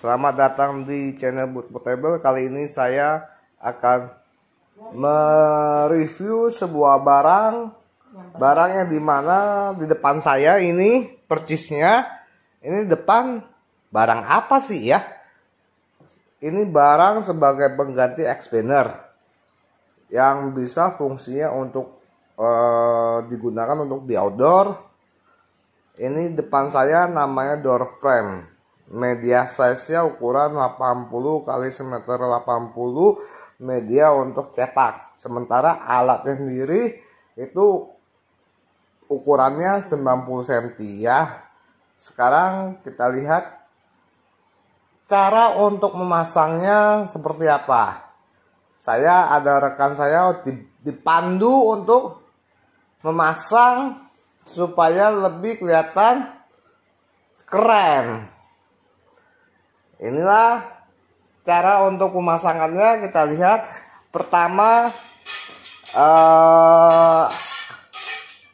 Selamat datang di channel Boot Portable. Kali ini saya akan mereview sebuah barang, barang yang dimana di depan saya ini percisnya, ini depan barang apa sih ya? Ini barang sebagai pengganti expander yang bisa fungsinya untuk uh, digunakan untuk di outdoor. Ini depan saya namanya door frame media size-nya ukuran 80 kali semeter 80 media untuk cetak. Sementara alatnya sendiri itu ukurannya 90 cm ya. Sekarang kita lihat cara untuk memasangnya seperti apa. Saya ada rekan saya dipandu untuk memasang supaya lebih kelihatan keren inilah cara untuk pemasangannya kita lihat pertama eh,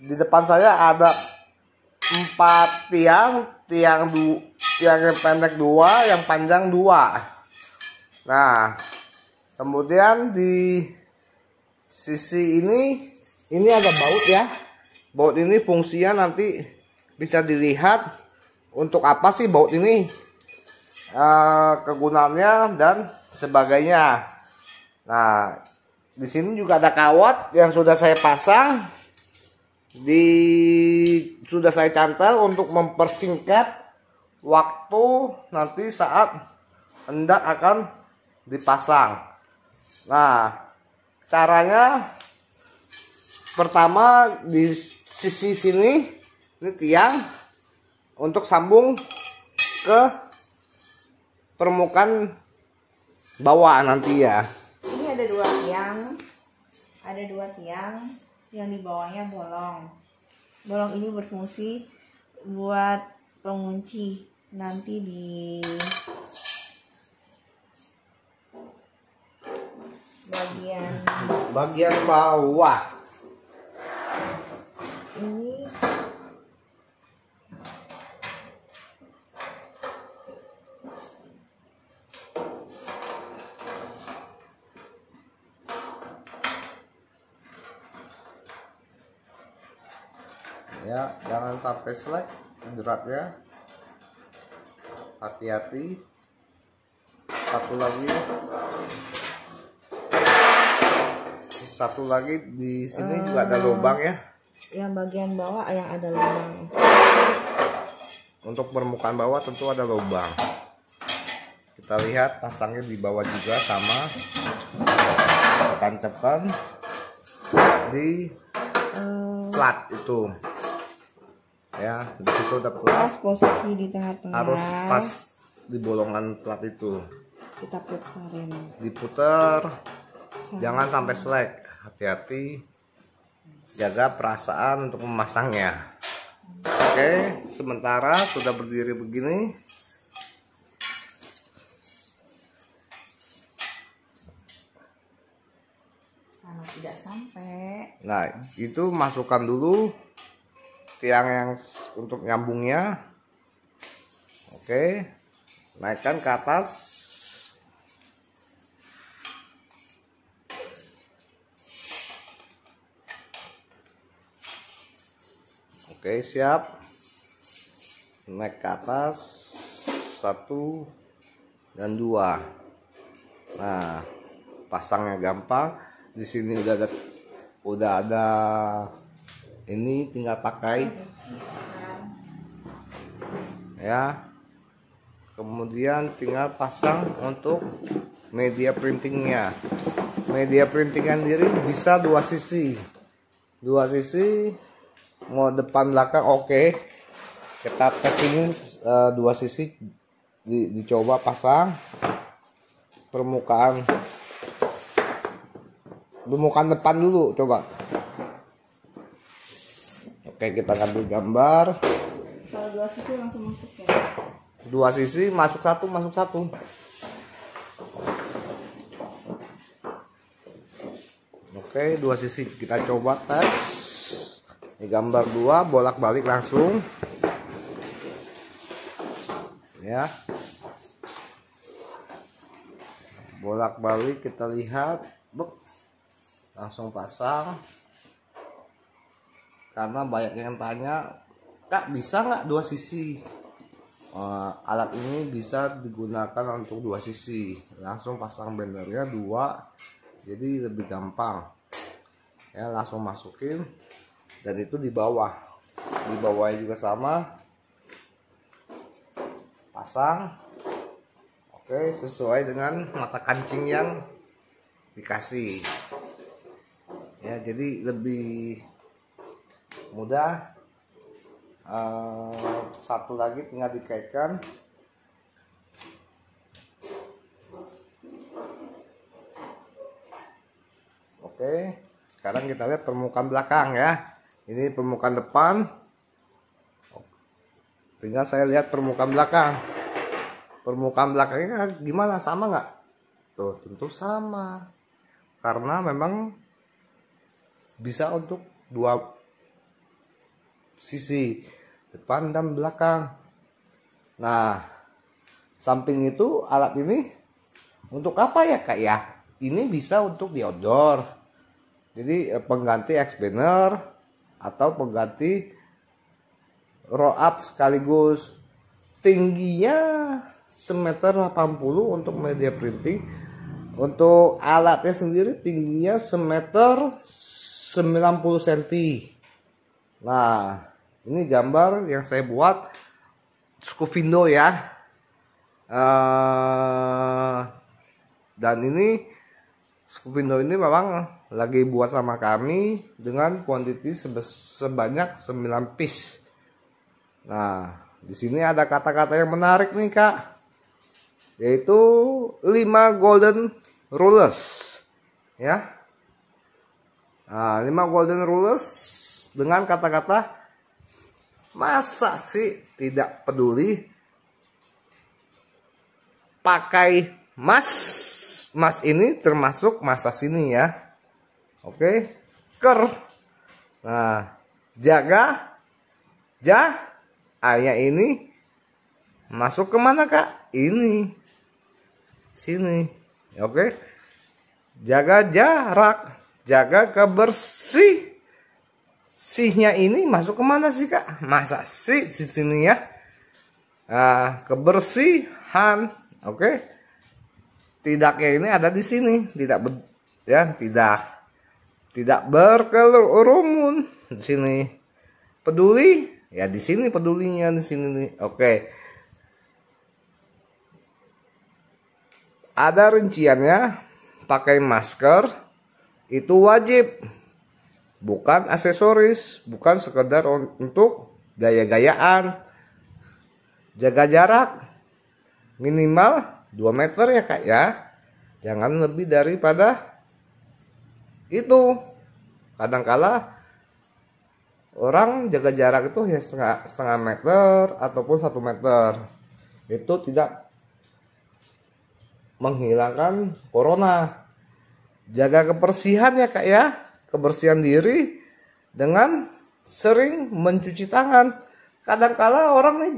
di depan saya ada empat tiang tiang du tiang yang pendek dua yang panjang dua nah kemudian di sisi ini ini ada baut ya baut ini fungsinya nanti bisa dilihat untuk apa sih baut ini Eh, kegunaannya dan sebagainya. Nah, di sini juga ada kawat yang sudah saya pasang di sudah saya cantel untuk mempersingkat waktu nanti saat hendak akan dipasang. Nah, caranya pertama di sisi sini ini tiang untuk sambung ke permukaan bawah nanti ya ini ada dua tiang ada dua tiang yang di bawahnya bolong bolong ini berfungsi buat pengunci nanti di bagian bagian bawah ini ya jangan sampai slack jeratnya hati-hati satu lagi satu lagi di sini hmm, juga ada lubang ya yang bagian bawah ah, yang ada lubang untuk permukaan bawah tentu ada lubang kita lihat pasangnya di bawah juga sama tancapkan di eh, plat itu ya di situ plat pas posisi di tengah-tengah harus pas di bolongan plat itu kita putarin diputer sampai. jangan sampai selek hati-hati jaga perasaan untuk memasangnya oke okay, sementara sudah berdiri begini karena tidak sampai nah itu masukkan dulu tiang yang untuk nyambungnya oke naikkan ke atas oke siap naik ke atas satu dan dua nah pasangnya gampang di sini udah ada udah ada ini tinggal pakai ya kemudian tinggal pasang untuk media printingnya media printingan diri bisa dua sisi dua sisi mau depan belakang oke okay. kita tes ini uh, dua sisi di, dicoba pasang permukaan permukaan depan dulu coba Oke, kita ngambil gambar. Kalau dua sisi langsung masuk ya. Dua sisi masuk satu, masuk satu. Oke, dua sisi kita coba tes. Ini gambar dua, bolak-balik langsung. Ya. Bolak-balik kita lihat. Buk. Langsung pasang karena banyak yang tanya kak bisa nggak dua sisi uh, alat ini bisa digunakan untuk dua sisi langsung pasang bendernya dua jadi lebih gampang ya langsung masukin dan itu di bawah di bawahnya juga sama pasang oke sesuai dengan mata kancing yang dikasih ya jadi lebih mudah uh, satu lagi tinggal dikaitkan oke sekarang kita lihat permukaan belakang ya ini permukaan depan tinggal saya lihat permukaan belakang permukaan belakangnya kan gimana sama nggak tuh tentu sama karena memang bisa untuk dua sisi depan dan belakang. Nah, samping itu alat ini untuk apa ya kak ya? Ini bisa untuk di outdoor. Jadi eh, pengganti X banner atau pengganti roll up sekaligus tingginya semeter 80 untuk media printing untuk alatnya sendiri tingginya semeter 90 cm Nah, ini gambar yang saya buat Scofindo ya. Uh, dan ini Scofindo ini memang lagi buat sama kami dengan kuantiti sebanyak 9 piece. Nah, di sini ada kata-kata yang menarik nih, Kak. Yaitu 5 golden rulers. Ya. Nah, 5 golden rulers dengan kata-kata masa sih tidak peduli pakai mas mas ini termasuk masa sini ya oke ker nah jaga ja ayah ini masuk kemana kak ini sini oke jaga jarak jaga kebersih sihnya ini masuk kemana sih kak? Masa sih di sini ya? Nah, kebersihan, oke? Okay? Tidaknya ini ada di sini, tidak ber, ya tidak tidak berkerumun di sini. Peduli, ya di sini pedulinya di sini nih, oke? Okay. Ada rinciannya, pakai masker itu wajib bukan aksesoris, bukan sekedar untuk gaya-gayaan. Jaga jarak minimal 2 meter ya kak ya. Jangan lebih daripada itu. Kadangkala orang jaga jarak itu ya setengah, setengah meter ataupun satu meter. Itu tidak menghilangkan corona. Jaga kebersihan ya kak ya kebersihan diri dengan sering mencuci tangan. Kadangkala -kadang orang nih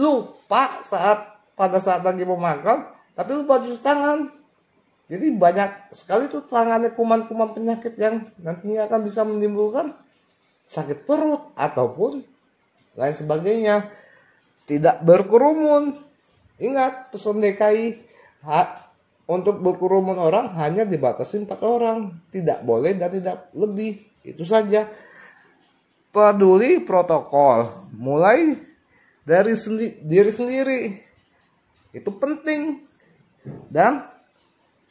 lupa saat pada saat lagi mau makan, tapi lupa cuci tangan. Jadi banyak sekali tuh tangannya kuman-kuman penyakit yang nantinya akan bisa menimbulkan sakit perut ataupun lain sebagainya. Tidak berkerumun. Ingat pesan DKI, untuk berkerumun orang hanya dibatasi empat orang tidak boleh dan tidak lebih itu saja peduli protokol mulai dari sendi diri sendiri itu penting dan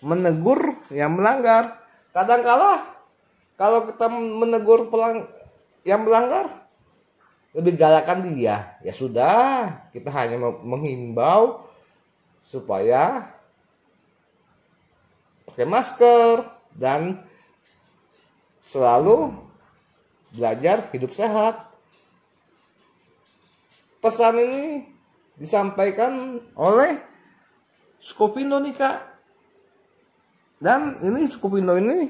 menegur yang melanggar kadangkala kalau kita menegur pelang yang melanggar lebih galakan dia ya sudah kita hanya menghimbau supaya pakai masker dan selalu belajar hidup sehat. Pesan ini disampaikan oleh Skopindo nih kak. Dan ini Skopindo ini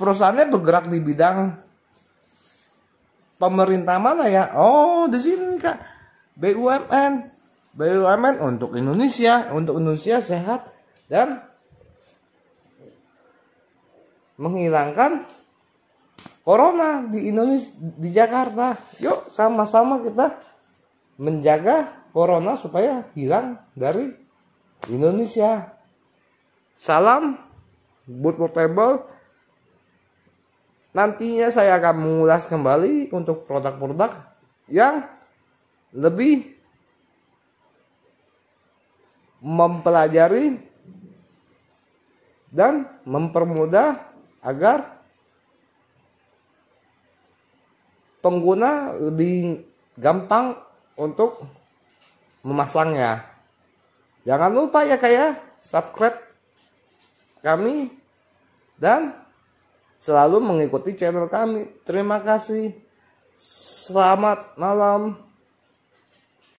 perusahaannya bergerak di bidang pemerintah mana ya? Oh di sini kak BUMN BUMN untuk Indonesia, untuk Indonesia sehat dan menghilangkan corona di Indonesia di Jakarta. Yuk sama-sama kita menjaga corona supaya hilang dari Indonesia. Salam Boot Portable. Nantinya saya akan mengulas kembali untuk produk-produk yang lebih mempelajari dan mempermudah agar pengguna lebih gampang untuk memasangnya. Jangan lupa ya kayak ya, subscribe kami dan selalu mengikuti channel kami. Terima kasih. Selamat malam.